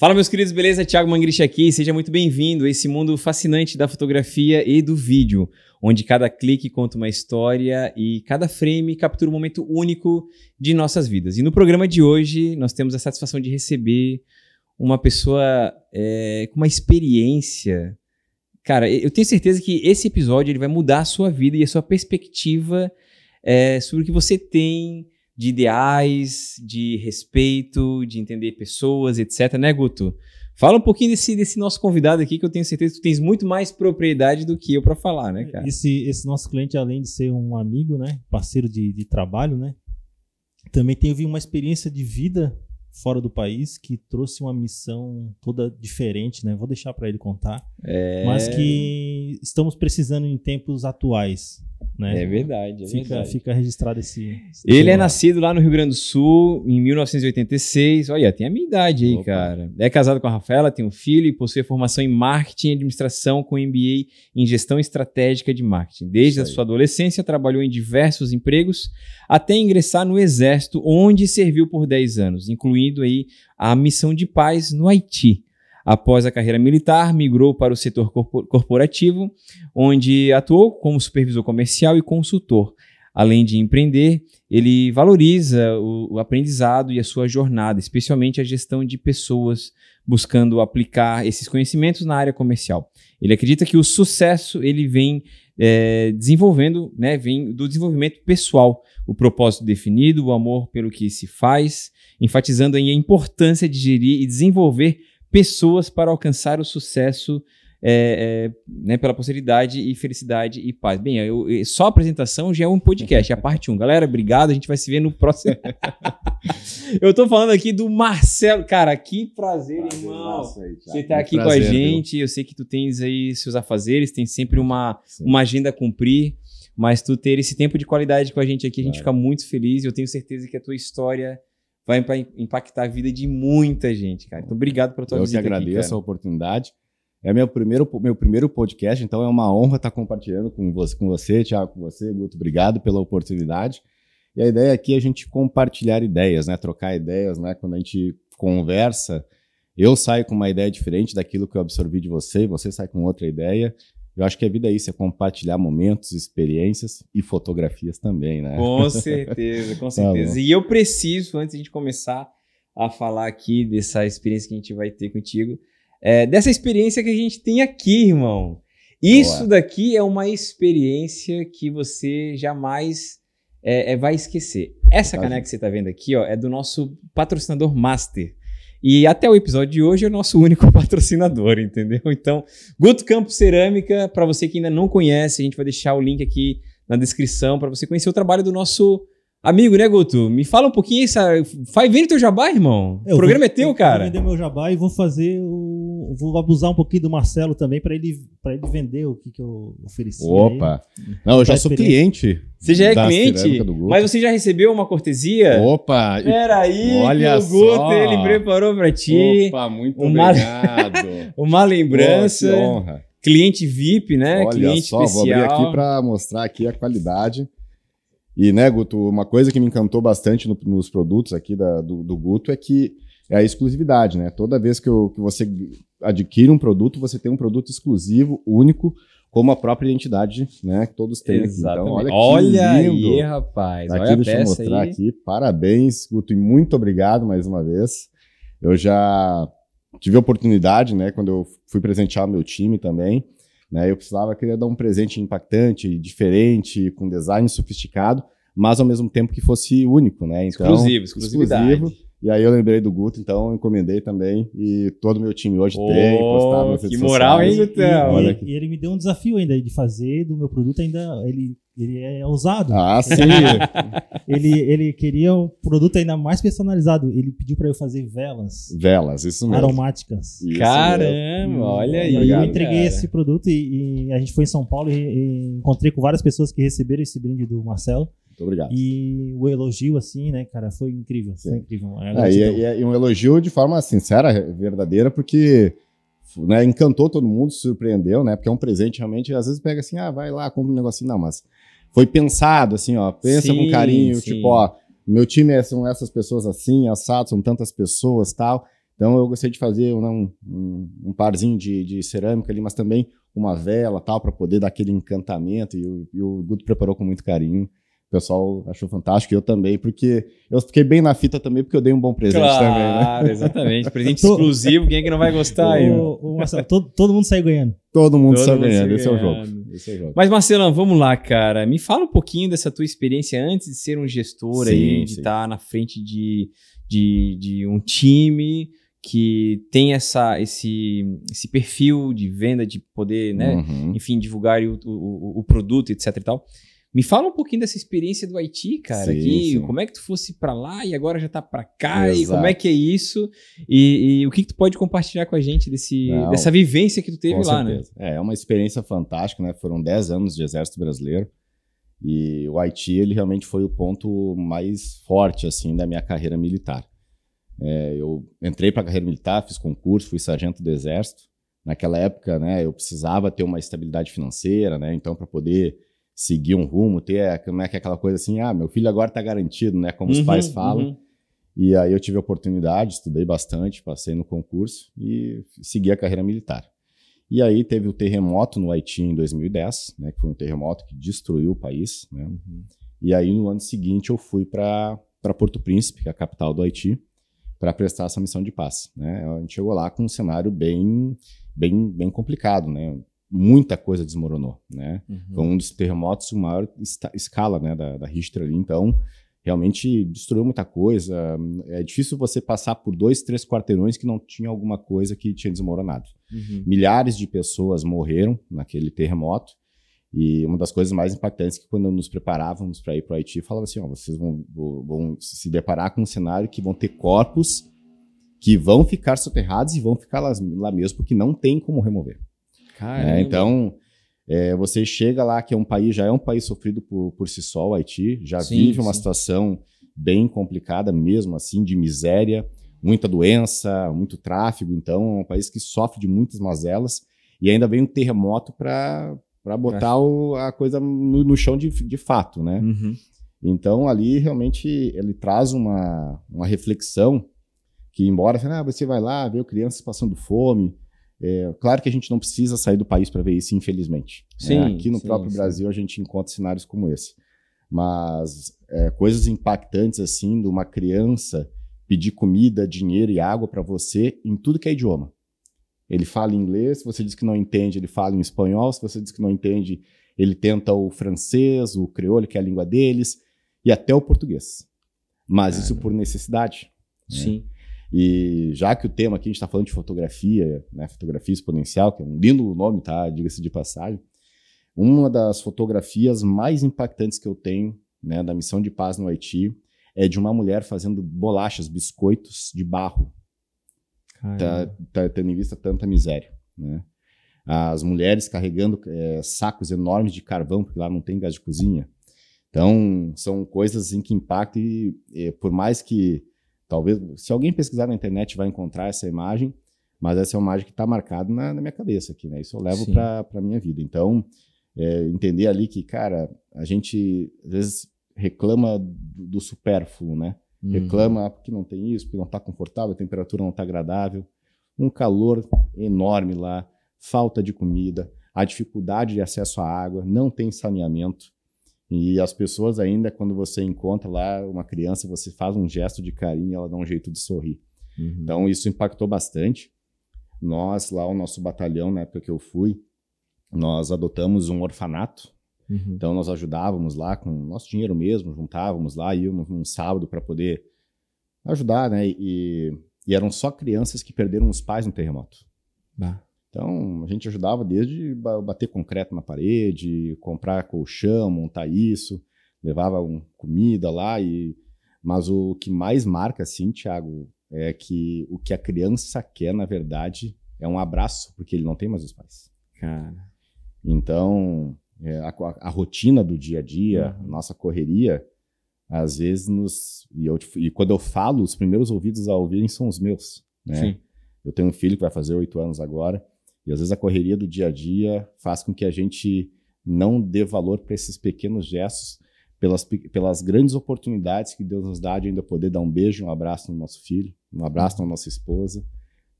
Fala, meus queridos, beleza? Thiago Mangrich aqui. Seja muito bem-vindo a esse mundo fascinante da fotografia e do vídeo, onde cada clique conta uma história e cada frame captura um momento único de nossas vidas. E no programa de hoje, nós temos a satisfação de receber uma pessoa é, com uma experiência. Cara, eu tenho certeza que esse episódio ele vai mudar a sua vida e a sua perspectiva é, sobre o que você tem de ideais, de respeito, de entender pessoas, etc, né, Guto? Fala um pouquinho desse, desse nosso convidado aqui, que eu tenho certeza que tu tens muito mais propriedade do que eu para falar, né, cara? Esse, esse nosso cliente, além de ser um amigo, né, parceiro de, de trabalho, né, também tem uma experiência de vida fora do país que trouxe uma missão toda diferente, né? Vou deixar para ele contar. É... Mas que estamos precisando em tempos atuais. Né? É verdade. É fica, verdade. fica registrado esse. esse ele celular. é nascido lá no Rio Grande do Sul, em 1986. Olha, tem a minha idade aí, Opa. cara. É casado com a Rafaela, tem um filho e possui formação em marketing e administração com MBA em gestão estratégica de marketing. Desde a sua adolescência, trabalhou em diversos empregos até ingressar no Exército, onde serviu por 10 anos, incluindo aí a missão de paz no Haiti. Após a carreira militar, migrou para o setor corporativo, onde atuou como supervisor comercial e consultor. Além de empreender, ele valoriza o, aprendizado e a sua jornada, especialmente a gestão de pessoas, buscando aplicar esses conhecimentos na área comercial. Ele acredita que o sucesso ele vem é, desenvolvendo, né, vem do desenvolvimento pessoal, o propósito definido, o amor pelo que se faz, enfatizando a importância de gerir e desenvolver pessoas para alcançar o sucesso é, é, né, pela prosperidade e felicidade e paz. Bem, eu, só a apresentação já é um podcast, é a parte 1. Galera, obrigado, a gente vai se ver no próximo. eu tô falando aqui do Marcelo. Cara, que prazer, prazer irmão. Aí, Você tá aqui prazer, com a gente. Viu? Eu sei que tu tens aí seus afazeres, tem sempre uma, uma agenda a cumprir. Mas tu ter esse tempo de qualidade com a gente aqui, a gente claro. fica muito feliz. e Eu tenho certeza que a tua história vai impactar a vida de muita gente, cara. Então, obrigado pela tua Eu visita. Eu que agradeço aqui, a oportunidade. É meu primeiro, meu primeiro podcast, então é uma honra estar compartilhando com você, com você, Thiago, com você, Muito Obrigado pela oportunidade. E a ideia aqui é a gente compartilhar ideias, né? Trocar ideias, né? Quando a gente conversa, eu saio com uma ideia diferente daquilo que eu absorvi de você, você sai com outra ideia, eu acho que a vida é isso, é compartilhar momentos, experiências e fotografias também, né? Com certeza, com tá certeza. Tá e eu preciso, antes de começar a falar aqui dessa experiência que a gente vai ter contigo, é, dessa experiência que a gente tem aqui, irmão. Isso Boa. daqui é uma experiência que você jamais é, é, vai esquecer. Essa tá caneca que você está vendo aqui ó, é do nosso patrocinador master. E até o episódio de hoje é o nosso único patrocinador, entendeu? Então, Guto Campo Cerâmica, para você que ainda não conhece, a gente vai deixar o link aqui na descrição para você conhecer o trabalho do nosso Amigo, né, Guto? Me fala um pouquinho essa. Vai vendo teu jabá, irmão. Eu o programa vou, é teu, eu cara. Eu vou vender meu jabá e vou fazer o. Vou abusar um pouquinho do Marcelo também para ele, ele vender o que, que eu ofereci. Opa! Aí. Não, eu já tá sou cliente. Você já é cliente? Mas você já recebeu uma cortesia? Opa! Peraí, olha o Guto, só. ele preparou para ti. Opa, muito uma, obrigado. uma lembrança. Pô, que honra. Cliente VIP, né? Olha cliente só, especial. vou abrir aqui para mostrar aqui a qualidade. E, né, Guto, uma coisa que me encantou bastante no, nos produtos aqui da, do, do, Guto é que é a exclusividade, né? Toda vez que, eu, que, você adquire um produto, você tem um produto exclusivo, único, como a própria identidade, né? Que todos têm então, Exatamente. Então, olha, olha lindo. aí, rapaz. Aqui, olha deixa eu mostrar aí. aqui. Parabéns, Guto, e muito obrigado mais uma vez. Eu já tive a oportunidade, né, quando eu fui presentear o meu time também, né? Eu precisava queria dar um presente impactante, diferente, com design sofisticado, mas ao mesmo tempo que fosse único, né? Então, exclusivo, exclusividade. Exclusivo. E aí eu lembrei do Guto, então encomendei também. E todo o meu time hoje oh, tem, postado Que moral, hein, Gutão? E, e, ele me deu um desafio ainda de fazer do meu produto ainda. Ele ele é ousado. Ah, sim. ele, ele queria um produto ainda mais personalizado. Ele pediu para eu fazer velas. Velas, isso mesmo. Aromáticas. Isso Caramba, mesmo. Hum, olha aí. E eu entreguei cara. esse produto e, e, a gente foi em São Paulo e, e, encontrei com várias pessoas que receberam esse brinde do Marcelo. Muito obrigado. E o elogio, assim, né, cara, foi incrível. Sim. Foi incrível. É, e, e um elogio de forma assim, sincera, verdadeira, porque né, encantou todo mundo, surpreendeu, né? Porque é um presente realmente, às vezes pega assim, ah, vai lá, compra um negocinho, não, mas foi pensado, assim, ó. Pensa sim, com carinho, sim. tipo, ó, meu time é, são essas pessoas assim, assado, são tantas pessoas tal. Então eu gostei de fazer né, um, um, um parzinho de, de, cerâmica ali, mas também uma vela tal, para poder dar aquele encantamento. E o, e o Guto preparou com muito carinho. O pessoal achou fantástico, eu também, porque eu fiquei bem na fita também, porque eu dei um bom presente claro, também, né? Claro, exatamente. Presente exclusivo, quem é que não vai gostar aí? Todo, todo mundo sai ganhando. Todo mundo todo mundo ganhando, esse é o jogo esse jogo. Mas, Marcelão, vamos lá, cara. Me fala um pouquinho dessa tua experiência antes de ser um gestor sim, aí, de estar tá na frente de, de, de um time que tem essa, esse, esse perfil de venda, de poder, né, uhum. enfim, divulgar o, o, o produto, etc e tal. Me fala um pouquinho dessa experiência do Haiti, cara. Sim, que, sim. Como é que tu fosse para lá e agora já tá para cá? Exato. E como é que é isso? E, e o que, que, tu pode compartilhar com a gente desse, Não, dessa vivência que tu teve lá, né? certeza. né? É, uma experiência fantástica, né? Foram 10 anos de Exército Brasileiro. E o Haiti, ele realmente foi o ponto mais forte, assim, da minha carreira militar. É, eu entrei para a carreira militar, fiz concurso, fui sargento do Exército. Naquela época, né, eu precisava ter uma estabilidade financeira, né? Então, para poder seguir um rumo, ter como é que é aquela coisa assim, ah, meu filho agora está garantido, né? Como uhum, os pais falam. Uhum. E aí eu tive a oportunidade, estudei bastante, passei no concurso e segui a carreira militar. E aí teve o terremoto no Haiti em 2010, né? Que foi um terremoto que destruiu o país, né? Uhum. E aí no ano seguinte eu fui para Porto Príncipe, que é a capital do Haiti, para prestar essa missão de paz, né? A gente chegou lá com um cenário bem bem bem complicado, né? muita coisa desmoronou, né? Uhum. Foi um dos terremotos com maior escala, né, da, da Richter ali. Então, realmente destruiu muita coisa. É difícil você passar por dois, três quarteirões que não tinha alguma coisa que tinha desmoronado. Uhum. Milhares de pessoas morreram naquele terremoto. E uma das coisas mais impactantes é que quando nos preparávamos para ir para o Haiti, falava assim, ó, vocês vão, vão se deparar com um cenário que vão ter corpos que vão ficar soterrados e vão ficar lá, lá mesmo, porque não tem como remover. É, então, é, você chega lá, que é um país, já é um país sofrido por, por si só, o Haiti, já sim, vive uma sim. situação bem complicada mesmo, assim, de miséria, muita doença, muito tráfego. Então, é um país que sofre de muitas mazelas e ainda vem um terremoto para botar o, a coisa no, no, chão de, de fato, né? Uhum. Então, ali realmente ele traz uma, uma reflexão que, embora ah, você vai lá, vê crianças passando fome, é, claro que a gente não precisa sair do país para ver isso, infelizmente. É, sim, Aqui no sim, próprio sim. Brasil a gente encontra cenários como esse. Mas é, coisas impactantes assim, de uma criança pedir comida, dinheiro e água para você em tudo que é idioma. Ele fala inglês, se você diz que não entende, ele fala em espanhol, se você diz que não entende, ele tenta o francês, o crioulo, que é a língua deles, e até o português. Mas Cara. isso por necessidade. Né? Sim. Né? E já que o tema aqui a gente está falando de fotografia, né, fotografia exponencial, que é um lindo nome, tá? Diga-se de passagem. Uma das fotografias mais impactantes que eu tenho, né, da missão de paz no Haiti, é de uma mulher fazendo bolachas, biscoitos de barro. Tá, tá, tendo em vista tanta miséria, né? As mulheres carregando é, sacos enormes de carvão, porque lá não tem gás de cozinha. Então, são coisas em que impactam e, e eh, por mais que Talvez, se alguém pesquisar na internet, vai encontrar essa imagem, mas essa é uma imagem que está marcada na, na, minha cabeça aqui, né? Isso eu levo para a minha vida. Então, é, entender ali que, cara, a gente às vezes reclama do, do supérfluo, né? Uhum. Reclama porque não tem isso, porque não está confortável, a temperatura não está agradável, um calor enorme lá, falta de comida, a dificuldade de acesso à água, não tem saneamento. E as pessoas ainda, quando você encontra lá uma criança, você faz um gesto de carinho, ela dá um jeito de sorrir. Uhum. Então isso impactou bastante. Nós lá, o nosso batalhão, na época que eu fui, nós adotamos um orfanato. Uhum. Então nós ajudávamos lá com nosso dinheiro mesmo, juntávamos lá, íamos num sábado para poder ajudar, né? E, e eram só crianças que perderam os pais no terremoto. Bah. Então, a gente ajudava desde bater concreto na parede, comprar colchão, montar isso, levava um, comida lá. E... Mas o que mais marca, assim, Thiago, é que o que a criança quer, na verdade, é um abraço, porque ele não tem mais os pais. Cara. Então, é, a, a, rotina do dia a dia, uhum. nossa correria, às vezes nos. E, eu, e, quando eu falo, os primeiros ouvidos a ouvirem são os meus. Né? Sim. Eu tenho um filho que vai fazer oito anos agora. E às vezes a correria do dia a dia faz com que a gente não dê valor para esses pequenos gestos, pelas, pelas grandes oportunidades que Deus nos dá de ainda poder dar um beijo, um abraço no nosso filho, um abraço na nossa esposa,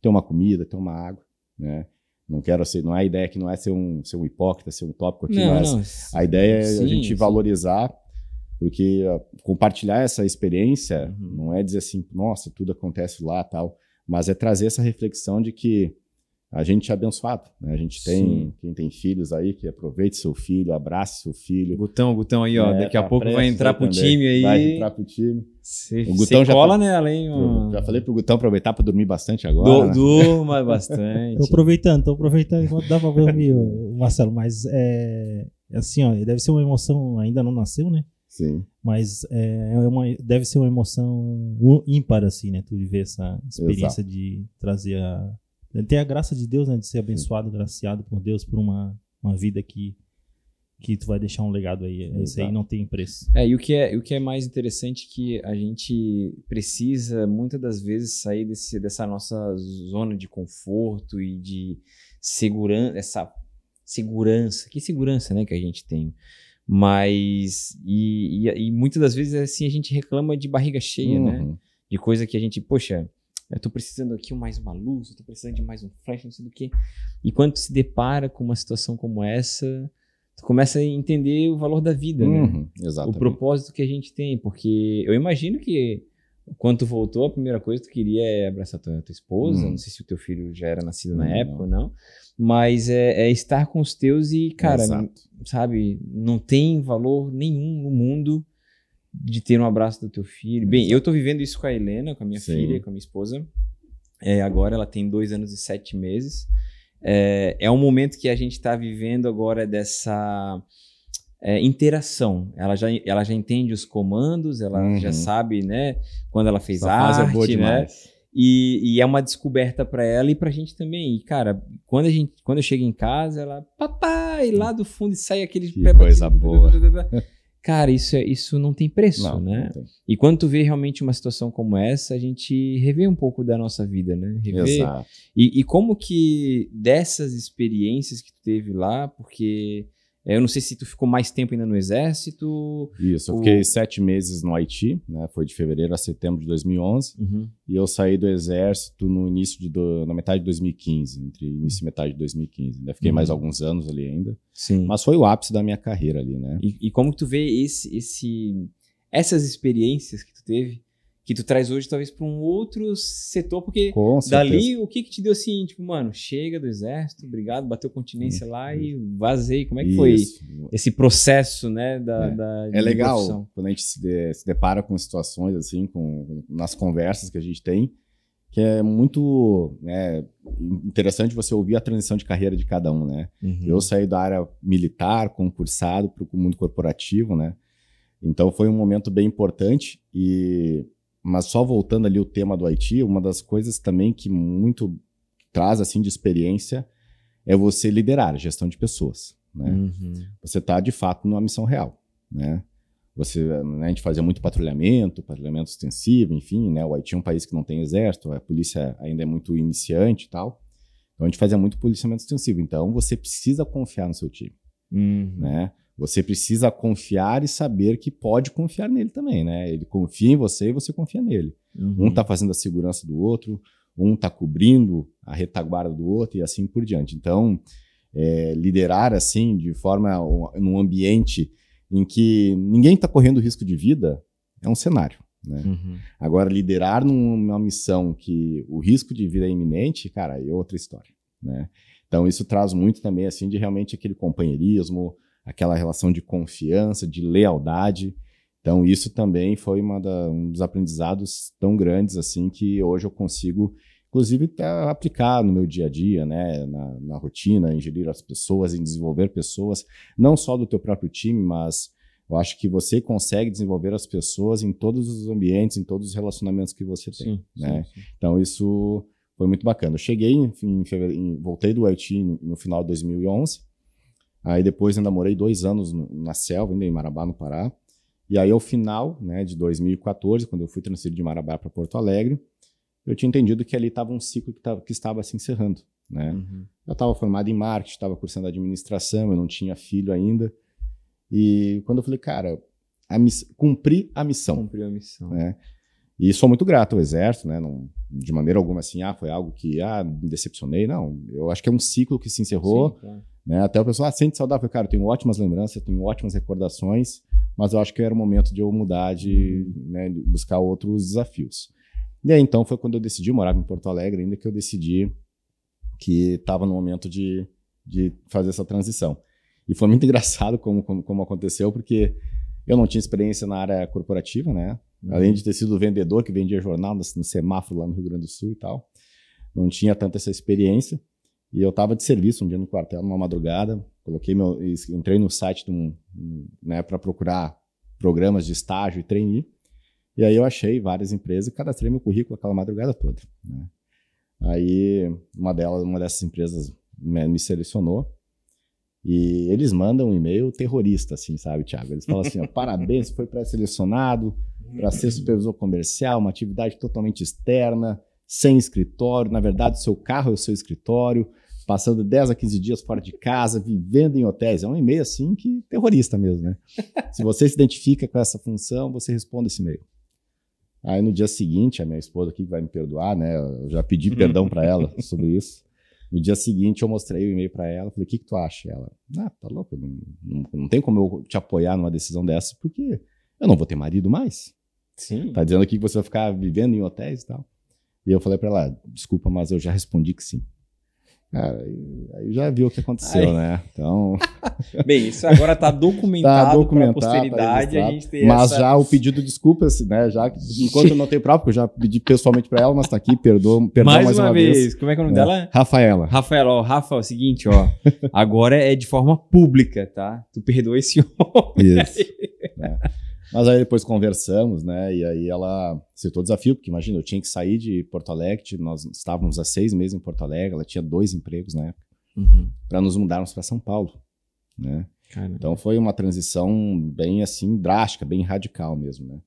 ter uma comida, ter uma água, né? Não quero ser, não é a ideia que não é ser um, ser um hipócrita, ser um tópico aqui, não, mas não, a ideia sim, é a gente sim. valorizar, porque ah, compartilhar essa experiência uhum. não é dizer assim, nossa, tudo acontece lá tal, mas é trazer essa reflexão de que a gente é abençoado, né? A gente tem, Sim. quem tem filhos aí, que aproveite seu filho, abrace seu filho. Gutão, Gutão aí, ó, é, daqui a tá pouco vai entrar pro time aí. Vai entrar pro time. Se, o Gutão já cola nela, hein? Mano? Já falei pro Gutão aproveitar para dormir bastante agora. Do, né? Durma bastante. tô aproveitando, tô aproveitando enquanto dá para dormir, Marcelo, mas é, é assim, ó, deve ser uma emoção, ainda não nasceu, né? Sim. Mas é, é uma, deve ser uma emoção ímpar, assim, né? Tu viver essa experiência Exato. de trazer a né? Ter a graça de Deus, né? De ser abençoado, graciado por Deus por uma, uma vida que que tu vai deixar um legado aí. Exato. É isso aí não tem preço. É, e o que é, o que é mais interessante que a gente precisa muitas das vezes sair desse, dessa nossa zona de conforto e de segurança, essa segurança, que segurança, né, que a gente tem. Mas e, e, e muitas das vezes assim a gente reclama de barriga cheia, né? uhum. né? De coisa que a gente, poxa, eu né? tô precisando aqui mais uma luz, eu tô precisando de mais um flash, não sei do que. E quando tu se depara com uma situação como essa, tu começa a entender o valor da vida, né? uhum, né? Exatamente. O propósito que a gente tem, porque eu imagino que quando tu voltou, a primeira coisa que tu queria é abraçar tua, tua esposa, uhum. não sei se o teu filho já era nascido na época ou não, mas é, é, estar com os teus e, cara, Exato. sabe, não tem valor nenhum no mundo de ter um abraço do teu filho. Bem, eu tô vivendo isso com a Helena, com a minha Sim. filha, com a minha esposa. É, agora ela tem dois anos e sete meses. É, é um momento que a gente está vivendo agora dessa é, interação. Ela já, ela já entende os comandos, ela uhum. já sabe, né, quando ela fez Essa é arte, é né? E, e, é uma descoberta para ela e para a gente também. E, cara, quando, a gente, quando eu chego em casa, ela, papai, lá do fundo e sai aquele. Que coisa boa. Cara, isso, é, isso não tem preço, não, né? Não tem. E quando tu vê realmente uma situação como essa, a gente revê um pouco da nossa vida, né? Revê. Exato. E, e como que dessas experiências que tu teve lá, porque é, eu não sei se tu ficou mais tempo ainda no Exército. Isso, eu fiquei sete meses no Haiti, né? Foi de fevereiro a setembro de 2011. Uhum. E eu saí do Exército no início de do... na metade de 2015, entre início e metade de 2015. Ainda fiquei uhum. mais alguns anos ali ainda. Sim. Mas foi o ápice da minha carreira ali, né? E, e como tu vê esse, esse, essas experiências que tu teve que tu traz hoje talvez para um outro setor, porque dali o que que te deu assim, tipo, mano, chega do exército, obrigado, bateu continência uhum. lá e vazei. Como é que isso. foi esse processo, né, da, é. da É legal quando a gente se, de, se, depara com situações assim, com nas conversas que a gente tem, que é muito né, interessante você ouvir a transição de carreira de cada um, né? Uhum. Eu saí da área militar, concursado para o mundo corporativo, né? Então foi um momento bem importante e mas só voltando ali o tema do Haiti, uma das coisas também que muito traz assim de experiência é você liderar a gestão de pessoas. Né? Uhum. Você está de fato numa missão real, né? Você, né, a gente fazia muito patrulhamento, patrulhamento extensivo, enfim, né? O Haiti é um país que não tem exército, a polícia ainda é muito iniciante e tal. Então a gente fazia muito policiamento extensivo. Então você precisa confiar no seu time, uhum. né? Você precisa confiar e saber que pode confiar nele também, né? Ele confia em você e você confia nele. Uhum. Um está fazendo a segurança do outro, um está cobrindo a retaguarda do outro e assim por diante. Então, é, liderar assim, de forma, num ambiente em que ninguém está correndo risco de vida, é um cenário. Né? Uhum. Agora, liderar numa missão que o risco de vida é iminente, cara, é outra história. Né? Então, isso traz muito também, assim, de realmente aquele companheirismo, aquela relação de confiança, de lealdade. Então, isso também foi da, um dos aprendizados tão grandes assim que hoje eu consigo, inclusive, aplicar no meu dia a dia, né? na, na rotina, em gerir as pessoas, em desenvolver pessoas, não só do teu próprio time, mas eu acho que você consegue desenvolver as pessoas em todos os ambientes, em todos os relacionamentos que você tem. Sim, né? Sim, sim. Então, isso foi muito bacana. Eu cheguei, enfim, em fevereiro, voltei do Haiti no final de 2011 Aí depois ainda morei dois anos na selva, ainda em Marabá, no Pará. E aí, ao final né, de 2014, quando eu fui transferido de Marabá para Porto Alegre, eu tinha entendido que ali estava um ciclo que, tava, que, estava se encerrando. Né? Uhum. Eu estava formado em marketing, estava cursando administração, eu não tinha filho ainda. E quando eu falei, cara, a miss... cumpri a missão. Cumpri a missão. Né? E sou muito grato ao Exército, né? Não, de maneira alguma assim, ah, foi algo que ah, me decepcionei. Não, eu acho que é um ciclo que se encerrou. Sim, né? Até o pessoal ah, sente saudável. Cara, eu tenho ótimas lembranças, tenho ótimas recordações, mas eu acho que era o momento de eu mudar, de uhum. né, buscar outros desafios. E aí, então, foi quando eu decidi, morar em Porto Alegre ainda, que eu decidi que estava no momento de, de fazer essa transição. E foi muito engraçado como, como, como aconteceu, porque eu não tinha experiência na área corporativa, né? Uhum. Além de ter sido vendedor que vendia jornal no, no semáforo lá no Rio Grande do Sul e tal, não tinha tanta essa experiência. E eu estava de serviço um dia no quartel, numa madrugada, coloquei meu, entrei no site um, né, para procurar programas de estágio e treinei E aí eu achei várias empresas e cadastrei meu currículo aquela madrugada toda. Né? Aí uma delas, uma dessas empresas né, me selecionou e eles mandam um e-mail terrorista, assim, sabe, Thiago? Eles falam assim: ó, parabéns, foi pré-selecionado para ser supervisor comercial, uma atividade totalmente externa, sem escritório, na verdade, seu carro é o seu escritório, passando 10 a 15 dias fora de casa, vivendo em hotéis. É um e-mail assim que terrorista mesmo, né? se você se identifica com essa função, você responde esse e-mail. Aí no dia seguinte, a minha esposa aqui que vai me perdoar, né? Eu já pedi uhum. perdão para ela sobre isso. No dia seguinte eu mostrei o e-mail para ela, falei: "O que que tu acha?" Ela: "Ah, tá louco, não, não, não tem como eu te apoiar numa decisão dessa, porque eu não vou ter marido mais." Sim. Tá dizendo aqui que você vai ficar vivendo em hotéis e tal. E eu falei para ela: desculpa, mas eu já respondi que sim. Cara, aí já viu o que aconteceu, Ai. né? Então. Bem, isso agora está documentado, tá documentado para posteridade. Tá a gente tem mas essa... já o pedido de desculpas, né? Já, enquanto eu não tenho próprio, porque eu já pedi pessoalmente para ela, mas está aqui, perdoa, perdoa mais, mais uma, uma vez. vez. Como é que é o nome é. dela? Rafaela. Rafaela, ó, Rafa, é o seguinte, ó. Agora é de forma pública, tá? Tu perdoa esse homem. Isso. É. Né? Mas aí depois conversamos, né? E aí ela citou o desafio, porque imagina, eu tinha que sair de Porto Alegre, nós estávamos há seis meses em Porto Alegre, ela tinha dois empregos na época, uhum. para nos mudarmos para São Paulo, né? Caramba. Então foi uma transição bem assim, drástica, bem radical mesmo, né?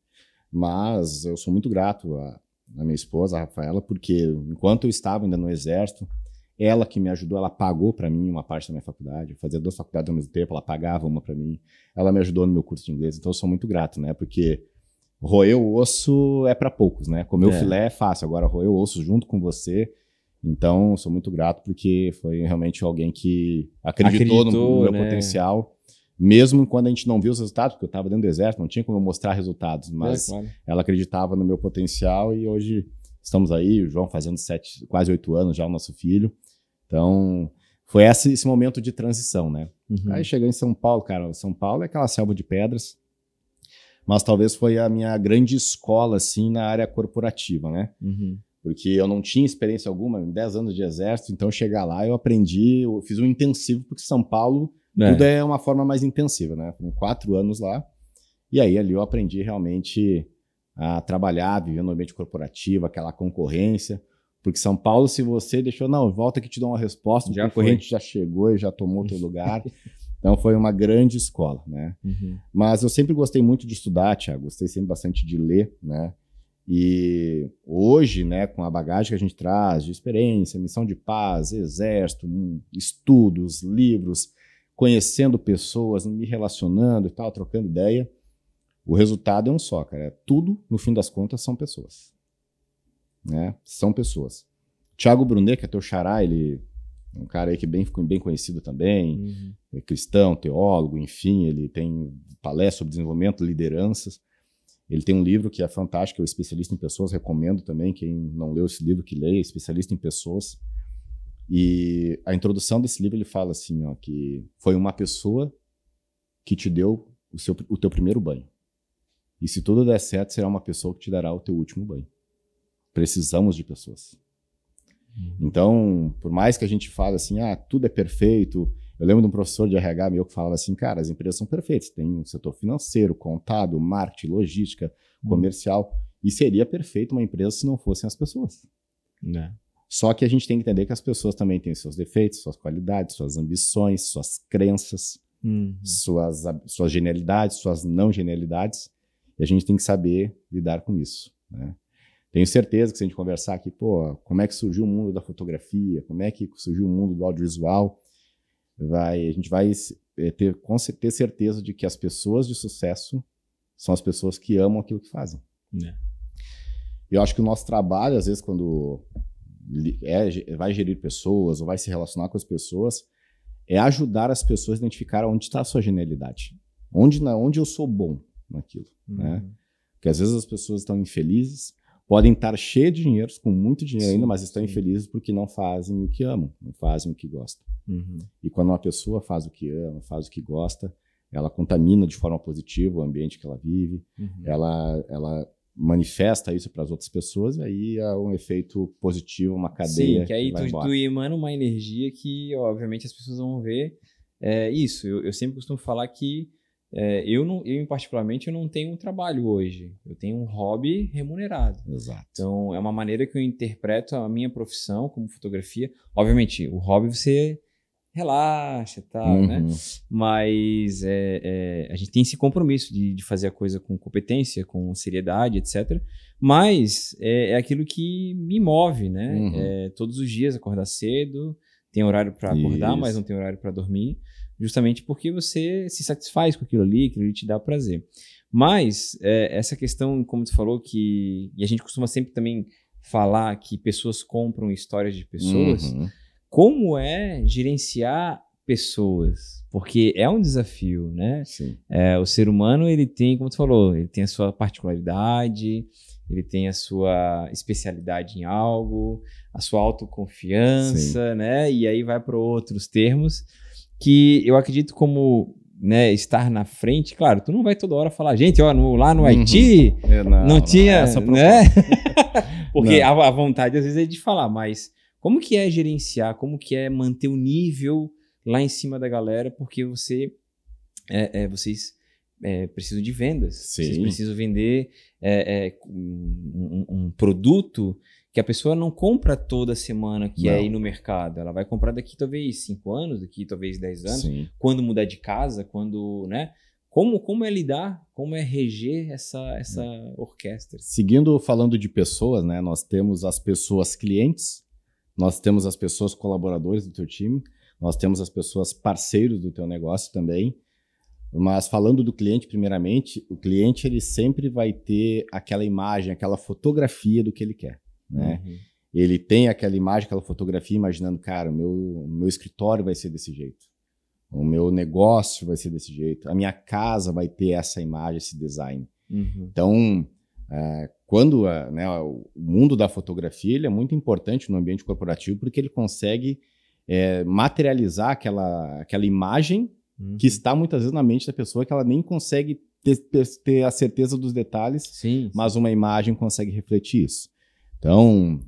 Mas eu sou muito grato à, à minha esposa, a Rafaela, porque enquanto eu estava ainda no exército, ela que me ajudou, ela pagou para mim uma parte da minha faculdade. Eu fazia duas faculdades ao mesmo tempo, ela pagava uma para mim. Ela me ajudou no meu curso de inglês, então eu sou muito grato, né? Porque roer o osso é para poucos, né? Comer é. o filé é fácil, agora roer o osso junto com você. Então, sou muito grato porque foi realmente alguém que acreditou, acreditou no, meu né? potencial mesmo quando a gente não viu os resultados, porque eu estava dentro do exército, não tinha como eu mostrar resultados, é, mas é, claro. ela acreditava no meu potencial e hoje estamos aí, o João fazendo sete, quase oito anos já, o nosso filho, então, foi esse, esse momento de transição, né? Uhum. Aí chegou em São Paulo, cara. São Paulo é aquela selva de pedras, mas talvez foi a minha grande escola, assim, na área corporativa, né? Uhum. Porque eu não tinha experiência alguma, 10 anos de exército, então chegar lá eu aprendi, eu fiz um intensivo, porque São Paulo é. tudo é uma forma mais intensiva, né? Com quatro anos lá, e aí ali eu aprendi realmente a trabalhar, viver no ambiente corporativo, aquela concorrência. Porque São Paulo, se você deixou, não, volta que te dou uma resposta, já o corrente foi. já chegou e já tomou teu lugar. Então foi uma grande escola, né? Uhum. Mas eu sempre gostei muito de estudar, Thiago gostei sempre bastante de ler, né? E hoje, né, com a bagagem que a gente traz de experiência, missão de paz, exército, hum, estudos, livros, conhecendo pessoas, me relacionando e tal, trocando ideia, o resultado é um só, cara. É tudo, no fim das contas, são pessoas né? São pessoas. Tiago Brunet, que é teu xará, ele é um cara aí que é bem, bem conhecido também, uhum. é cristão, teólogo, enfim, ele tem palestra sobre desenvolvimento, lideranças. Ele tem um livro que é fantástico, é o Especialista em Pessoas, recomendo também, quem não leu esse livro que leia, Especialista em Pessoas. E a introdução desse livro ele fala assim, ó, que foi uma pessoa que te deu o, seu, o teu primeiro banho. E se tudo der certo, será uma pessoa que te dará o teu último banho precisamos de pessoas. Uhum. Então, por mais que a gente fale assim, ah, tudo é perfeito. Eu lembro de um professor de RH meu que falava assim, cara, as empresas são perfeitas. Tem um setor financeiro, contábil, marketing, logística, uhum. comercial. E seria perfeito uma empresa se não fossem as pessoas. Né? Só que a gente tem que entender que as pessoas também têm seus defeitos, suas qualidades, suas ambições, suas crenças, uhum. suas, suas genialidades, suas não genialidades. E a gente tem que saber lidar com isso. Né? Tenho certeza que se a gente conversar aqui, pô, como é que surgiu o mundo da fotografia, como é que surgiu o mundo do audiovisual, vai, a gente vai eh, ter, ter certeza de que as pessoas de sucesso são as pessoas que amam aquilo que fazem. É. Eu acho que o nosso trabalho, às vezes, quando é, vai gerir pessoas ou vai se relacionar com as pessoas, é ajudar as pessoas a identificar onde está a sua genialidade. Onde, onde eu sou bom naquilo. Né? Uhum. Né? Porque às vezes as pessoas estão infelizes, podem estar cheios de dinheiro, com muito dinheiro sim, ainda, mas estão sim. infelizes porque não fazem o que amam, não fazem o que gostam. Uhum. E quando uma pessoa faz o que ama, faz o que gosta, ela contamina de forma positiva o ambiente que ela vive, uhum. ela, ela manifesta isso para as outras pessoas, e aí é um efeito positivo, uma cadeia. Sim, que aí que tu, tu emana uma energia que, obviamente, as pessoas vão ver. É isso, eu, eu sempre costumo falar que é, eu, não, eu, particularmente, eu não tenho um trabalho hoje. Eu tenho um hobby remunerado. Exato. Então, é uma maneira que eu interpreto a minha profissão como fotografia. Obviamente, o hobby você relaxa e tal, né? uhum. né? Mas é, é, a gente tem esse compromisso de, de, fazer a coisa com competência, com seriedade, etc. Mas é, é, aquilo que me move, né? Uhum. É, todos os dias acordar cedo, tem horário para acordar, Isso. mas não tem horário para dormir justamente porque você se satisfaz com aquilo ali, aquilo ali te dá prazer. Mas é, essa questão, como tu falou, que e a gente costuma sempre também falar que pessoas compram histórias de pessoas, uhum. como é gerenciar pessoas? Porque é um desafio, né? É, o ser humano, ele tem, como tu falou, ele tem a sua particularidade, ele tem a sua especialidade em algo, a sua autoconfiança, Sim. né? E aí vai para outros termos que eu acredito como né, estar na frente, claro, tu não vai toda hora falar, gente, ó, no, lá no uhum. Haiti uhum. não, não, tinha, não é né? Porque não. A, a, vontade às vezes é de falar, mas como que é gerenciar, como que é manter o nível lá em cima da galera, porque você, é, é, vocês é, precisam de vendas, Sim. vocês precisam vender é, um, um, produto que a pessoa não compra toda semana que é não. é ir no mercado. Ela vai comprar daqui talvez 5 anos, daqui talvez 10 anos, Sim. quando mudar de casa, quando, né? Como, como é lidar, como é reger essa, essa é. orquestra? Seguindo falando de pessoas, né? Nós temos as pessoas clientes, nós temos as pessoas colaboradores do teu time, nós temos as pessoas parceiros do teu negócio também. Mas falando do cliente primeiramente, o cliente ele sempre vai ter aquela imagem, aquela fotografia do que ele quer né? Uhum. Ele tem aquela imagem, aquela fotografia, imaginando, cara, o meu, meu escritório vai ser desse jeito, o meu negócio vai ser desse jeito, a minha casa vai ter essa imagem, esse design. Uhum. Então, é, quando né, o mundo da fotografia ele é muito importante no ambiente corporativo, porque ele consegue é, materializar aquela, aquela imagem que uhum. está muitas vezes na mente da pessoa que ela nem consegue ter, ter a certeza dos detalhes, sim, mas uma imagem consegue refletir isso. Então,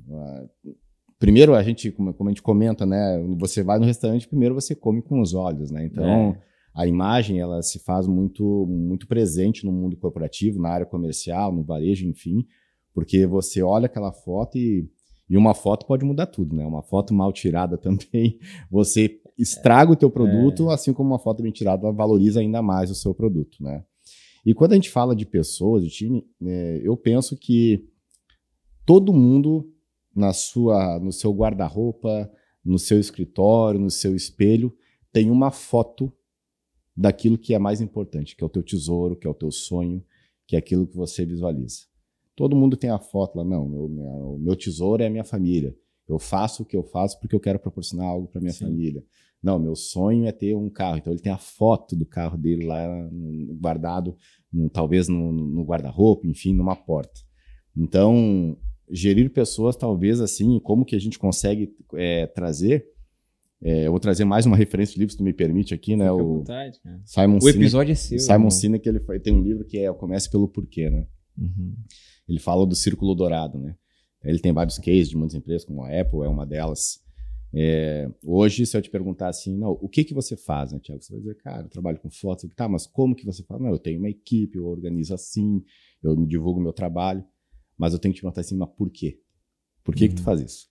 primeiro a gente, como a gente comenta, né? Você vai no restaurante, primeiro você come com os olhos, né? Então, é. a imagem ela se faz muito, muito presente no mundo corporativo, na área comercial, no varejo, enfim, porque você olha aquela foto e e uma foto pode mudar tudo, né? Uma foto mal tirada também, você estraga o teu produto, é. assim como uma foto bem tirada valoriza ainda mais o seu produto, né? E quando a gente fala de pessoas, de time, é, eu penso que todo mundo na sua, no seu guarda-roupa, no seu escritório, no seu espelho, tem uma foto daquilo que é mais importante, que é o teu tesouro, que é o teu sonho, que é aquilo que você visualiza. Todo mundo tem a foto lá, não, meu, o meu tesouro é a minha família. Eu faço o que eu faço porque eu quero proporcionar algo para minha Sim. família. Não, meu sonho é ter um carro. Então ele tem a foto do carro dele lá guardado, talvez no, no guarda-roupa, enfim, numa porta. Então gerir pessoas, talvez assim, como que a gente consegue é, trazer. É, eu vou trazer mais uma referência de livro, se tu me permite aqui, né? Fica o vontade, cara. Simon o episódio é seu. Simon irmão. Sinek, ele tem um livro que é Comece pelo Porquê, né? Uhum. Ele fala do círculo dourado, né? Ele tem vários cases de muitas empresas, como a Apple é uma delas. É, hoje, se eu te perguntar assim, não, o que que você faz, né, Tiago? Você vai dizer, cara, eu trabalho com fotos, tá, mas como que você faz? Não, eu tenho uma equipe, eu organizo assim, eu me divulgo meu trabalho. Mas eu tenho que te perguntar assim, mas por quê? Por que, uhum. que tu uhum. faz isso?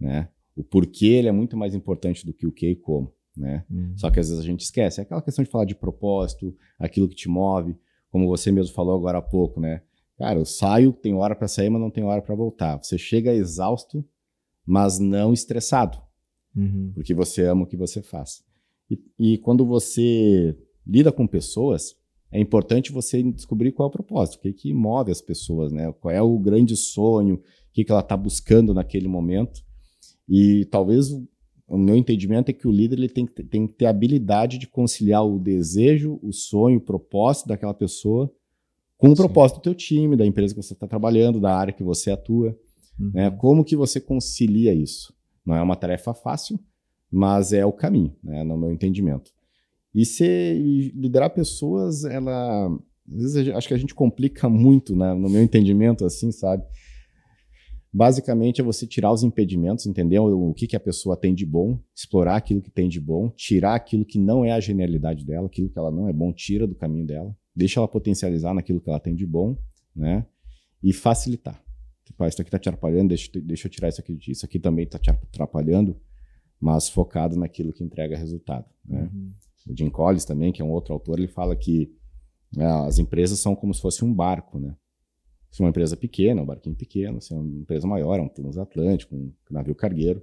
Né? O porquê ele é muito mais importante do que o que e como. Né? Uhum. Só que às vezes a gente esquece. É aquela questão de falar de propósito, aquilo que te move, como você mesmo falou agora há pouco, né? Cara, eu saio, tem hora para sair, mas não tem hora para voltar. Você chega exausto, mas não estressado, uhum. porque você ama o que você faz. E, e quando você lida com pessoas, é importante você descobrir qual é o propósito, o que, é que move as pessoas, né? qual é o grande sonho, o que, é que ela está buscando naquele momento. E talvez o, meu entendimento é que o líder ele tem, que, tem que ter a habilidade de conciliar o desejo, o sonho, o propósito daquela pessoa com o Sim. propósito do teu time, da empresa que você está trabalhando, da área que você atua. Uhum. Né? Como que você concilia isso? Não é uma tarefa fácil, mas é o caminho, né? no meu entendimento. E se liderar pessoas, ela. Às vezes acho que a gente complica muito, né? no meu entendimento, assim, sabe? Basicamente é você tirar os impedimentos, entender o, que, que a pessoa tem de bom, explorar aquilo que tem de bom, tirar aquilo que não é a genialidade dela, aquilo que ela não é bom, tira do caminho dela, deixa ela potencializar naquilo que ela tem de bom, né? E facilitar. Tipo, ah, isso aqui tá te atrapalhando, deixa, deixa eu tirar isso aqui, isso aqui também tá te atrapalhando, mas focado naquilo que entrega resultado, né? Uhum o Jim Collins também, que é um outro autor, ele fala que né, as empresas são como se fosse um barco, né? Se uma empresa pequena, um barquinho pequeno, se é uma empresa maior, é um transatlântico, um navio cargueiro,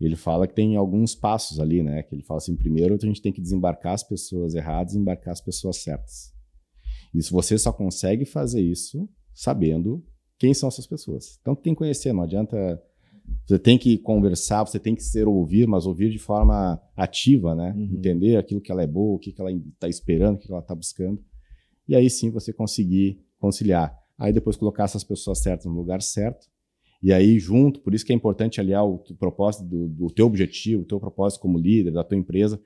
ele fala que tem alguns passos ali, né? Que ele fala assim, primeiro a gente tem que desembarcar as pessoas erradas e embarcar as pessoas certas. E se você só consegue fazer isso sabendo quem são essas pessoas. Então tem que conhecer, não adianta você tem que conversar, você tem que ser ouvir, mas ouvir de forma ativa, né? Uhum. Entender aquilo que ela é boa, o que, ela está esperando, o que, que ela está buscando. E aí sim você conseguir conciliar. Aí depois colocar essas pessoas certas no lugar certo. E aí junto, por isso que é importante aliar o, o propósito do, do, teu objetivo, o teu propósito como líder, da tua empresa,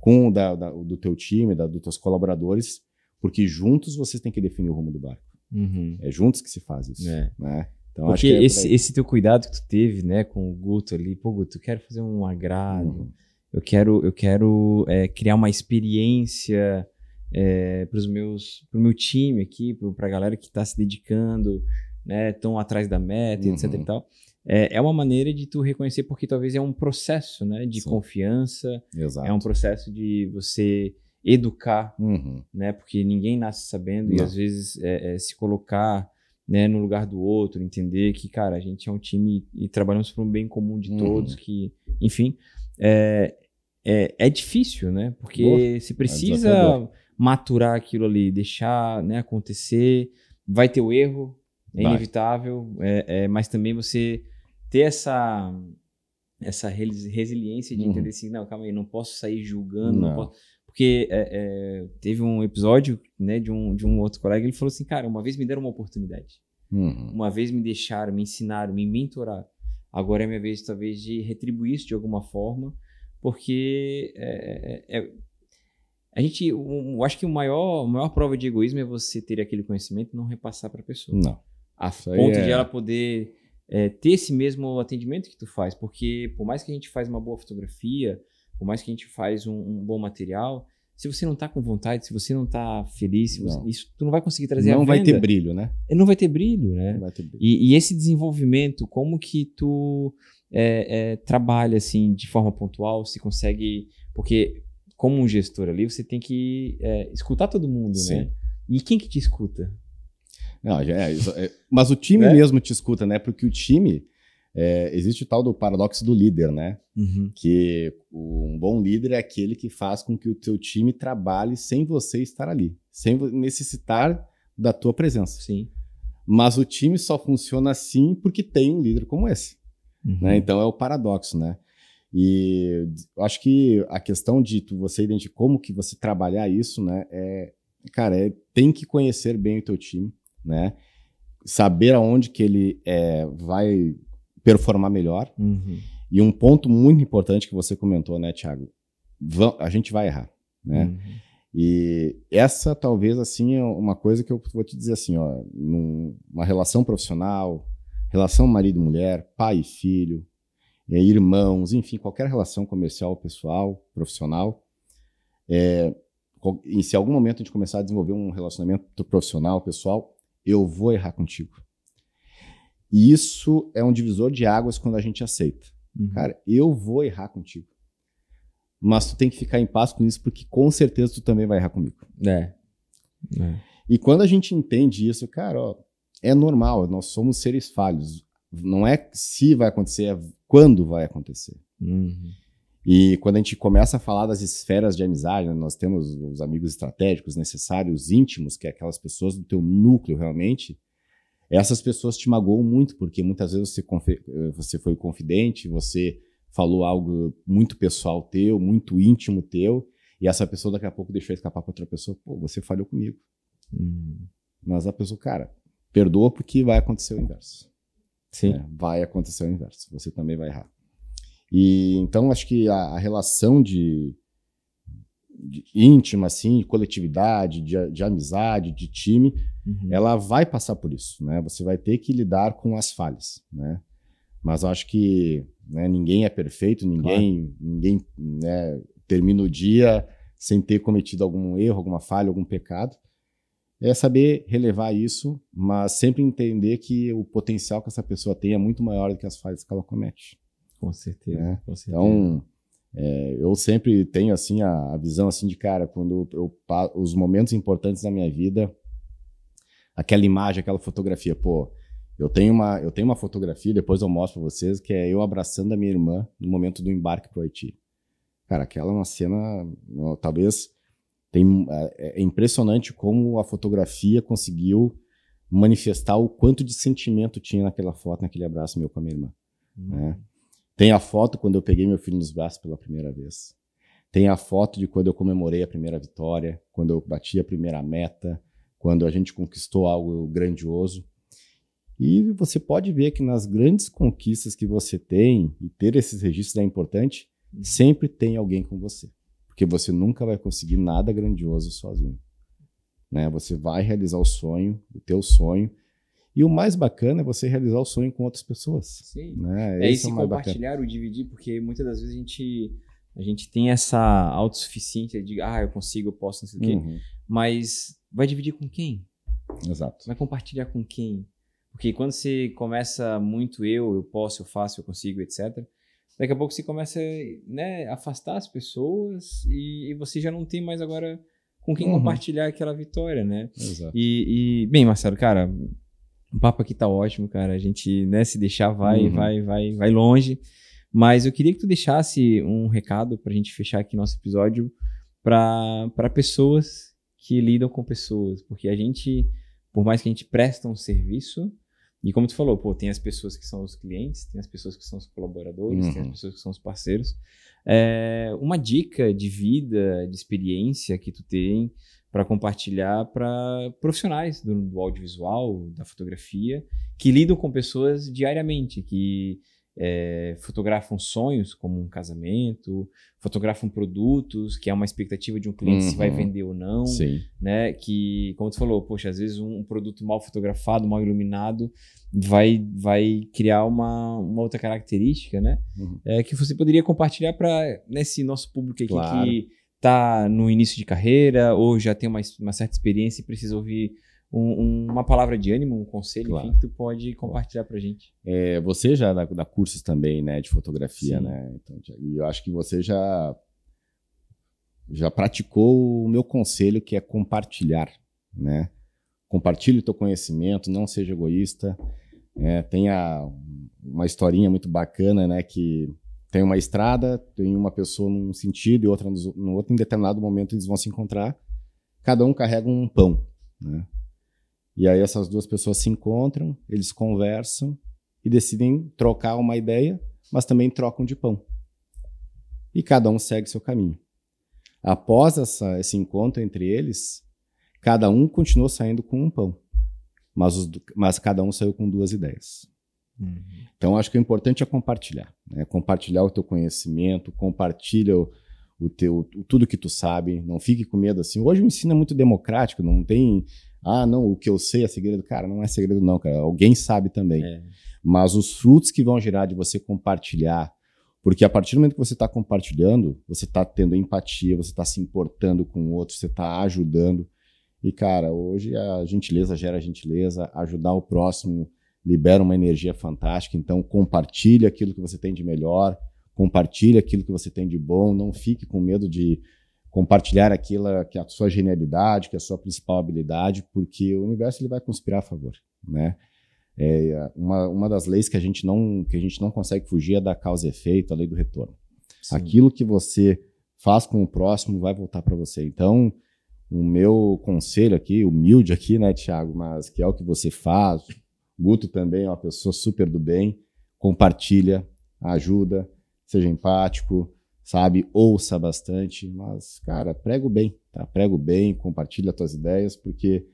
com o da, da, do teu time, da, dos teus colaboradores, porque juntos vocês têm que definir o rumo do barco. Uhum. É juntos que se faz isso. É. Né? Então, Porque esse, esse teu cuidado que tu teve, né, com o Guto ali, pô, Guto, eu quero fazer um agrado, uhum. eu quero, eu quero é, criar uma experiência é, eh, para os meus, o meu time aqui, para a galera que está se dedicando, né, tão atrás da meta, uhum. etc e tal. É, é, uma maneira de tu reconhecer, porque talvez é um processo, né, de Sim. confiança, Exato. é um processo de você educar, uhum. né, porque ninguém nasce sabendo Não. e às vezes eh, se colocar né, no lugar do outro, entender que, cara, a gente é um time e trabalhamos para um bem comum de uhum. todos, uhum. que, enfim, é, é, é difícil, né? Porque se precisa é maturar aquilo ali, deixar né, acontecer, vai ter o erro, é vai. inevitável, é, é, mas também você ter essa essa resiliência de uhum. entender assim, não, calma aí, não posso sair julgando, não. Não posso, porque é, é, teve um episódio né, de, um, de um outro colega, ele falou assim, cara, uma vez me deram uma oportunidade. Uhum. Uma vez me deixaram, me ensinaram, me mentoraram. Agora é minha vez, talvez, de retribuir isso de alguma forma, porque é, é, é a gente, eu acho que o maior, a maior prova de egoísmo é você ter aquele conhecimento e não repassar para a pessoa. Não. A Isso ponto é... de ela poder é, ter esse mesmo atendimento que tu faz, porque por mais que a gente faz uma boa fotografia, por mais que a gente faz um, um bom material, se você não está com vontade, se você não está feliz, Você, isso tu não vai conseguir trazer não a venda. Não vai ter brilho, né? É, não vai ter brilho, né? Não vai ter brilho. E, e esse desenvolvimento, como que tu é, é, trabalha assim de forma pontual, se consegue, porque como um gestor ali, você tem que é, escutar todo mundo, né? Sim. né? E quem que te escuta? Não, é, é, mas o time né? mesmo te escuta, né? Porque o time é, existe o tal do paradoxo do líder, né? Uhum. Que um bom líder é aquele que faz com que o teu time trabalhe sem você estar ali, sem necessitar da tua presença. Sim. Mas o time só funciona assim porque tem um líder como esse. Uhum. Né? Então é o paradoxo, né? E acho que a questão de tu, você identificar como que você trabalhar isso, né? É, cara, é, tem que conhecer bem o teu time, né? Saber aonde que ele é, vai performar melhor. Uhum. E um ponto muito importante que você comentou, né, Thiago? Vão, a gente vai errar, né? Uhum. E essa talvez assim é uma coisa que eu vou te dizer assim, ó, numa relação profissional, relação marido e mulher, pai e filho, eh, irmãos, enfim, qualquer relação comercial, pessoal, profissional, é, e se algum momento a gente começar a desenvolver um relacionamento profissional, pessoal, eu vou errar contigo. E isso é um divisor de águas quando a gente aceita. Uhum. Cara, eu vou errar contigo. Mas tu tem que ficar em paz com isso, porque com certeza tu também vai errar comigo. É. é. E quando a gente entende isso, cara, ó, é normal, nós somos seres falhos. Não é se vai acontecer, é quando vai acontecer. Uhum. E quando a gente começa a falar das esferas de amizade, né, nós temos os amigos estratégicos necessários, íntimos, que é aquelas pessoas do teu núcleo realmente, essas pessoas te magoam muito, porque muitas vezes você, eh, você foi confidente, você falou algo muito pessoal teu, muito íntimo teu, e essa pessoa daqui a pouco deixou escapar para outra pessoa, pô, você falhou comigo. Hum. Mas a pessoa, cara, perdoa porque vai acontecer o inverso. Sim. É, vai acontecer o inverso, você também vai errar. E então acho que a, a relação de, íntima, assim, de coletividade, de, de amizade, de time, uhum. ela vai passar por isso, né? Você vai ter que lidar com as falhas, né? Mas eu acho que né, ninguém é perfeito, ninguém, claro. ninguém né, termina o dia sem ter cometido algum erro, alguma falha, algum pecado. É saber relevar isso, mas sempre entender que o potencial que essa pessoa tem é muito maior do que as falhas que ela comete. Com certeza. Né? Com certeza. Então, é, eu sempre tenho assim a, a, visão assim de cara quando eu, eu, os momentos importantes da minha vida, aquela imagem, aquela fotografia, pô, eu tenho uma eu tenho uma fotografia, depois eu mostro para vocês que é eu abraçando a minha irmã no momento do embarque para o Haiti. Cara, aquela é uma cena, talvez tem, é, é impressionante como a fotografia conseguiu manifestar o quanto de sentimento tinha naquela foto, naquele abraço meu com a minha irmã. Né? Uhum. Tem a foto quando eu peguei meu filho nos braços pela primeira vez. Tem a foto de quando eu comemorei a primeira vitória, quando eu bati a primeira meta, quando a gente conquistou algo grandioso. E você pode ver que nas grandes conquistas que você tem, e ter esses registros é importante, uhum. sempre tem alguém com você. Porque você nunca vai conseguir nada grandioso sozinho. Né? Você vai realizar o sonho, o teu sonho, e o mais bacana é você realizar o sonho com outras pessoas. Sim. Né? É isso é compartilhar bacana. o dividir, porque muitas das vezes a gente, a gente tem essa autossuficiência de, ah, eu consigo, eu posso, não sei o quê. Uhum. Mas vai dividir com quem? Exato. Vai compartilhar com quem? Porque quando você começa muito eu, eu posso, eu faço, eu consigo, etc. Daqui a pouco você começa né, afastar as pessoas e, e você já não tem mais agora com quem uhum. compartilhar aquela vitória, né? Exato. E, e, bem, Marcelo, cara, o papo aqui tá ótimo, cara. A gente, né, se deixar vai, uhum. vai, vai, vai longe. Mas eu queria que tu deixasse um recado pra gente fechar aqui nosso episódio para pessoas que lidam com pessoas. Porque a gente, por mais que a gente presta um serviço, e como tu falou, pô, tem as pessoas que são os clientes, tem as pessoas que são os colaboradores, uhum. tem as uhum. pessoas que são os parceiros. É, uma dica de vida, de experiência que tu tem para compartilhar para profissionais do, do, audiovisual, da fotografia, que lidam com pessoas diariamente, que é, fotografam sonhos, como um casamento, fotografam produtos, que é uma expectativa de um cliente uhum. se vai uhum. vender ou não, Sim. né? Que, como tu falou, poxa, às vezes um, um produto mal fotografado, mal iluminado, vai, vai criar uma, uma outra característica, né? Uhum. É, que você poderia compartilhar para nesse nosso público aqui claro. que está no início de carreira ou já tem uma, uma certa experiência e precisa ouvir um, uma palavra de ânimo, um conselho, claro. enfim, que tu pode compartilhar a gente. É, você já dá, dá cursos também, né, de fotografia, Sim. né? Então, e eu acho que você já já praticou o meu conselho que é compartilhar, né? Compartilhe o teu conhecimento, não seja egoísta. É, né, tem a, uma historinha muito bacana, né, que tem uma estrada, tem uma pessoa num sentido e outra no outro, em determinado momento eles vão se encontrar, cada um carrega um pão, né? E aí essas duas pessoas se encontram, eles conversam e decidem trocar uma ideia, mas também trocam de pão. E cada um segue seu caminho. Após essa, esse encontro entre eles, cada um continuou saindo com um pão, mas, os, mas cada um saiu com duas ideias. Uhum. Então, acho que o importante é compartilhar. Né? Compartilhar o teu conhecimento, compartilha o, o teu, o, tudo que tu sabe. Não fique com medo assim. Hoje o ensino é muito democrático, não tem... Ah, não, o que eu sei é segredo. Cara, não é segredo não, cara. Alguém sabe também. É. Mas os frutos que vão gerar de você compartilhar, porque a partir do momento que você está compartilhando, você está tendo empatia, você está se importando com o outro, você está ajudando. E, cara, hoje a gentileza gera gentileza, ajudar o próximo libera uma energia fantástica. Então, compartilhe aquilo que você tem de melhor, compartilhe aquilo que você tem de bom, não fique com medo de compartilhar aquilo que é a sua genialidade, que é a sua principal habilidade, porque o universo ele vai conspirar a favor, né? É uma, uma das leis que a gente não que a gente não consegue fugir é da causa e efeito, a lei do retorno. Sim. Aquilo que você faz com o próximo vai voltar para você. Então, o meu conselho aqui, humilde aqui, né, Tiago, mas que é o que você faz, Guto também é uma pessoa super do bem, compartilha, ajuda, seja empático, sabe? Ouça bastante, mas, cara, prego bem, tá? Prego bem, compartilha tuas ideias, porque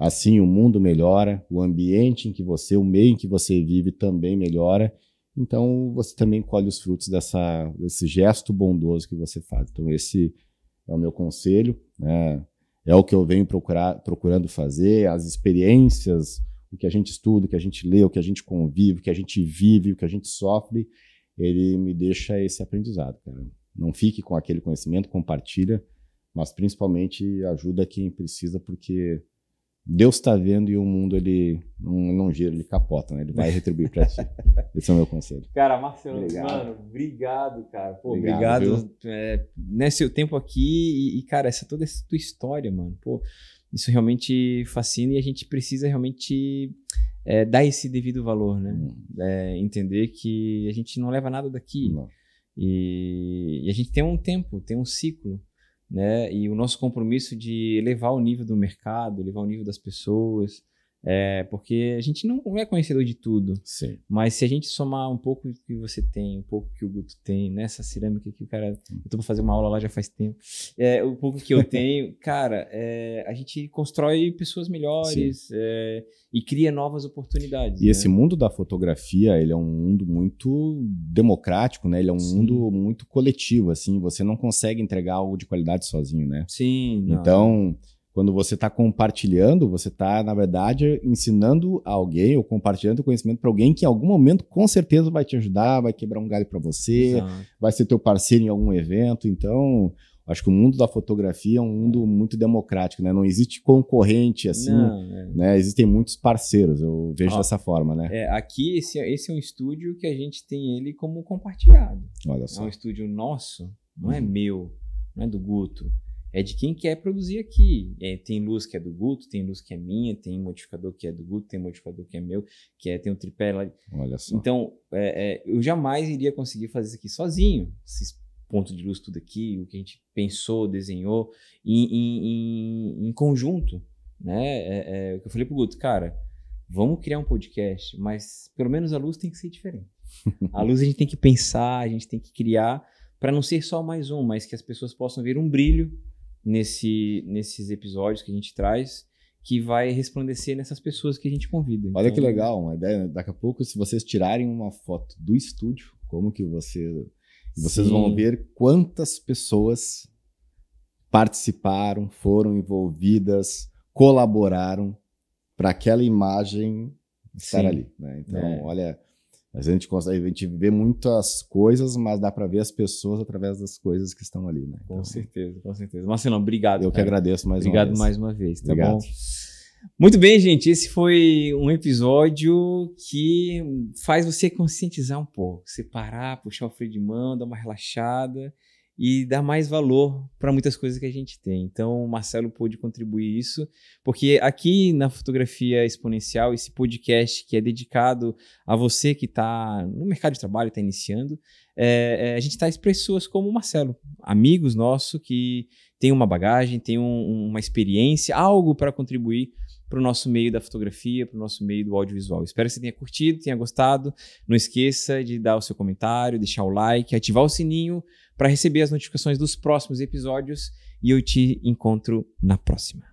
assim o mundo melhora, o ambiente em que você, o meio em que você vive também melhora. Então, você também colhe os frutos dessa, desse gesto bondoso que você faz. Então, esse é o meu conselho, né? É o que eu venho procurar, procurando fazer, as experiências o que a gente estuda, o que a gente lê, o que a gente convive, o que a gente vive, o que a gente sofre, ele me deixa esse aprendizado, cara. Não fique com aquele conhecimento, compartilha, mas principalmente ajuda quem precisa, porque Deus está vendo e o mundo ele não, não gira, ele capota, né? Ele vai retribuir para ti. Esse é o meu conselho. Cara, Marcelo, obrigado. mano, obrigado, cara. Pô, obrigado, obrigado é, né, seu tempo aqui e, e cara, essa toda essa tua história, mano. Pô, isso realmente fascina e a gente precisa realmente é, dar esse devido valor, né? Hum. É, entender que a gente não leva nada daqui. E, e, a gente tem um tempo, tem um ciclo, né? E o nosso compromisso de elevar o nível do mercado, elevar o nível das pessoas, é, porque a gente não é conhecedor de tudo. Sim. Mas se a gente somar um pouco que você tem, um pouco que o Guto tem, nessa né, cerâmica que o cara. Uhum. Eu tô pra fazer uma aula lá já faz tempo. É, o pouco que eu tenho, cara, é, a gente constrói pessoas melhores é, e cria novas oportunidades. E né? esse mundo da fotografia, ele é um mundo muito democrático, né? Ele é um Sim. mundo muito coletivo, assim. Você não consegue entregar algo de qualidade sozinho, né? Sim. Então. Quando você está compartilhando, você está, na verdade, ensinando a alguém ou compartilhando o conhecimento para alguém que em algum momento com certeza vai te ajudar, vai quebrar um galho para você, Exato. vai ser teu parceiro em algum evento. Então, acho que o mundo da fotografia é um mundo é. muito democrático, né? Não existe concorrente assim, Não, é. né? Existem muitos parceiros, eu vejo Ó, dessa forma, né? É, aqui esse, esse, é um estúdio que a gente tem ele como compartilhado. Olha só. É um estúdio nosso, não é uhum. é meu, não é do Guto é de quem quer produzir aqui. É, tem luz que é do Guto, tem luz que é minha, tem modificador que é do Guto, tem modificador que é meu, que é, tem um tripé lá. Olha só. Então, é, é eu jamais iria conseguir fazer isso aqui sozinho. Esses pontos de luz tudo aqui, o que a gente pensou, desenhou, em, em, em, em conjunto. Né? É, é eu falei pro Guto, cara, vamos criar um podcast, mas pelo menos a luz tem que ser diferente. a luz a gente tem que pensar, a gente tem que criar para não ser só mais um, mas que as pessoas possam ver um brilho nesse, nesses episódios que a gente traz que vai resplandecer nessas pessoas que a gente convida. Olha que então, legal, uma ideia. Né? Daqui a pouco, se vocês tirarem uma foto do estúdio, como que você. Vocês Sim. vão ver quantas pessoas participaram, foram envolvidas, colaboraram para aquela imagem estar Sim. ali. Né? Então, é. olha, a gente, consegue, a gente vê muitas coisas, mas dá para ver as pessoas através das coisas que estão ali, né? Então, com certeza, com certeza. Marcelo, obrigado. Eu cara. que agradeço mais obrigado uma vez. mais uma vez, tá obrigado. bom? Muito bem, gente. Esse foi um episódio que faz você conscientizar um pouco, separar, puxar o freio de mão, dar uma relaxada e dar mais valor para muitas coisas que a gente tem. Então, o Marcelo pôde contribuir isso, porque aqui na Fotografia Exponencial, esse podcast que é dedicado a você que está no mercado de trabalho, está iniciando, é, é, a gente traz tá pessoas como o Marcelo, amigos nossos que têm uma bagagem, têm um, uma experiência, algo para contribuir para o nosso meio da fotografia, para o nosso meio do audiovisual. Espero que você tenha curtido, tenha gostado. Não esqueça de dar o seu comentário, deixar o like, ativar o sininho para receber as notificações dos próximos episódios e eu te encontro na próxima.